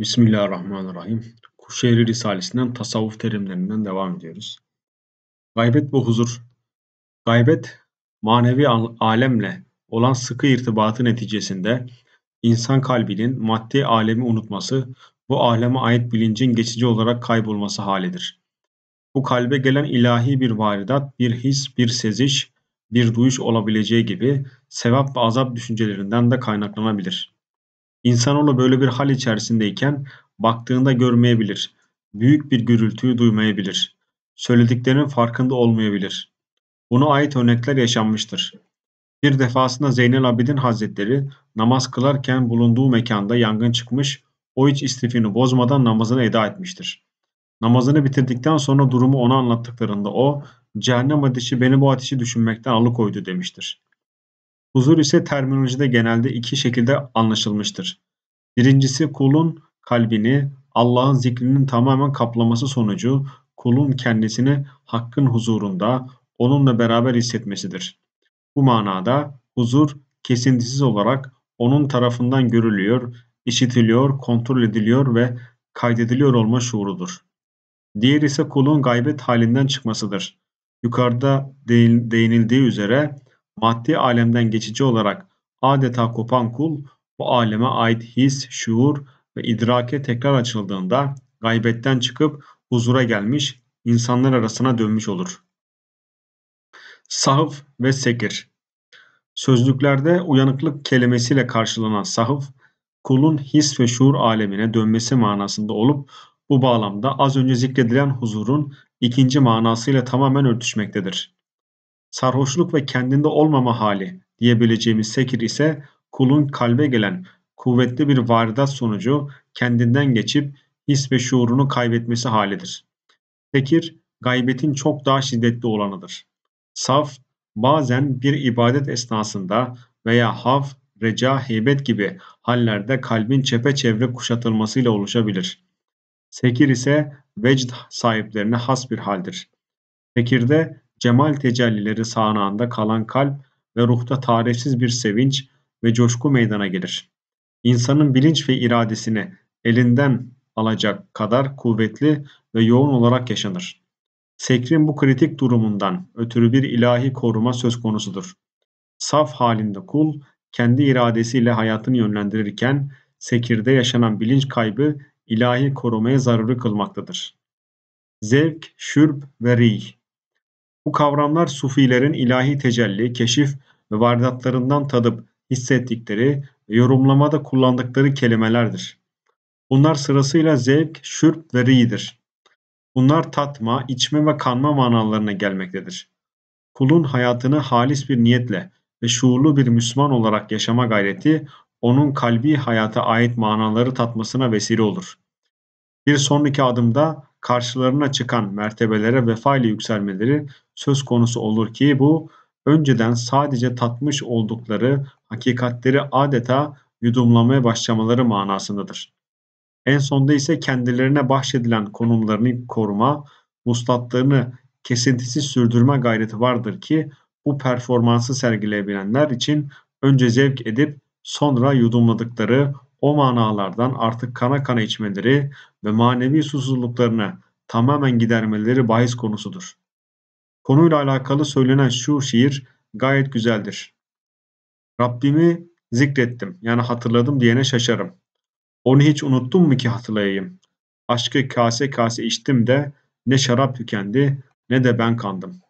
Bismillahirrahmanirrahim. Kuşehir Risalesi'nden tasavvuf terimlerinden devam ediyoruz. Gaybet ve huzur. Gaybet, manevi alemle olan sıkı irtibatı neticesinde insan kalbinin maddi alemi unutması, bu aleme ait bilincin geçici olarak kaybolması halidir. Bu kalbe gelen ilahi bir varidat, bir his, bir seziş, bir duyuş olabileceği gibi sevap ve azap düşüncelerinden de kaynaklanabilir.'' İnsanoğlu böyle bir hal içerisindeyken baktığında görmeyebilir. Büyük bir gürültüyü duymayabilir. Söylediklerinin farkında olmayabilir. Buna ait örnekler yaşanmıştır. Bir defasında Zeynel Abidin Hazretleri namaz kılarken bulunduğu mekanda yangın çıkmış, o hiç istifini bozmadan namazını eda etmiştir. Namazını bitirdikten sonra durumu ona anlattıklarında o, cehennem ateşi beni bu ateşi düşünmekten alıkoydu demiştir. Huzur ise terminolojide genelde iki şekilde anlaşılmıştır. Birincisi kulun kalbini Allah'ın zikrinin tamamen kaplaması sonucu kulun kendisini hakkın huzurunda onunla beraber hissetmesidir. Bu manada huzur kesintisiz olarak onun tarafından görülüyor, işitiliyor, kontrol ediliyor ve kaydediliyor olma şuurudur. Diğer ise kulun gaybet halinden çıkmasıdır. Yukarıda değinildiği üzere maddi alemden geçici olarak adeta kopan kul bu aleme ait his, şuur ve idrake tekrar açıldığında gaybetten çıkıp huzura gelmiş, insanlar arasına dönmüş olur. Sahıf ve sekir Sözlüklerde uyanıklık kelimesiyle karşılanan sahıf, kulun his ve şuur alemine dönmesi manasında olup bu bağlamda az önce zikredilen huzurun ikinci manasıyla tamamen örtüşmektedir. Sarhoşluk ve kendinde olmama hali diyebileceğimiz sekir ise kulun kalbe gelen kuvvetli bir varidat sonucu kendinden geçip his ve şuurunu kaybetmesi halidir. Sekir gaybetin çok daha şiddetli olanıdır. Saf, bazen bir ibadet esnasında veya hav, reca, heybet gibi hallerde kalbin çepeçevre kuşatılmasıyla oluşabilir. Sekir ise vecd sahiplerine has bir haldir. Sekirde cemal tecellileri sağanağında kalan kalp ve ruhta tarifsiz bir sevinç ve coşku meydana gelir. İnsanın bilinç ve iradesini elinden alacak kadar kuvvetli ve yoğun olarak yaşanır. Sekrin bu kritik durumundan ötürü bir ilahi koruma söz konusudur. Saf halinde kul kendi iradesiyle hayatını yönlendirirken sekirde yaşanan bilinç kaybı ilahi korumaya zaruri kılmaktadır. Zevk, şürp ve rih bu kavramlar sufilerin ilahi tecelli, keşif ve vardatlarından tadıp hissettikleri ve yorumlamada kullandıkları kelimelerdir. Bunlar sırasıyla zevk, şürp ve ri'dir. Bunlar tatma, içme ve kanma manalarına gelmektedir. Kulun hayatını halis bir niyetle ve şuurlu bir Müslüman olarak yaşama gayreti onun kalbi hayata ait manaları tatmasına vesile olur. Bir sonraki adımda karşılarına çıkan mertebelere vefa ile yükselmeleri söz konusu olur ki bu önceden sadece tatmış oldukları hakikatleri adeta yudumlamaya başlamaları manasındadır. En sonda ise kendilerine bahşedilen konumlarını koruma, muslatlarını kesintisiz sürdürme gayreti vardır ki bu performansı sergileyebilenler için önce zevk edip sonra yudumladıkları o manalardan artık kana kana içmeleri ve manevi susuzluklarını tamamen gidermeleri bahis konusudur. Konuyla alakalı söylenen şu şiir gayet güzeldir. Rabbimi zikrettim yani hatırladım diyene şaşarım. Onu hiç unuttum mu ki hatırlayayım? Aşkı kase kase içtim de ne şarap tükendi ne de ben kandım.''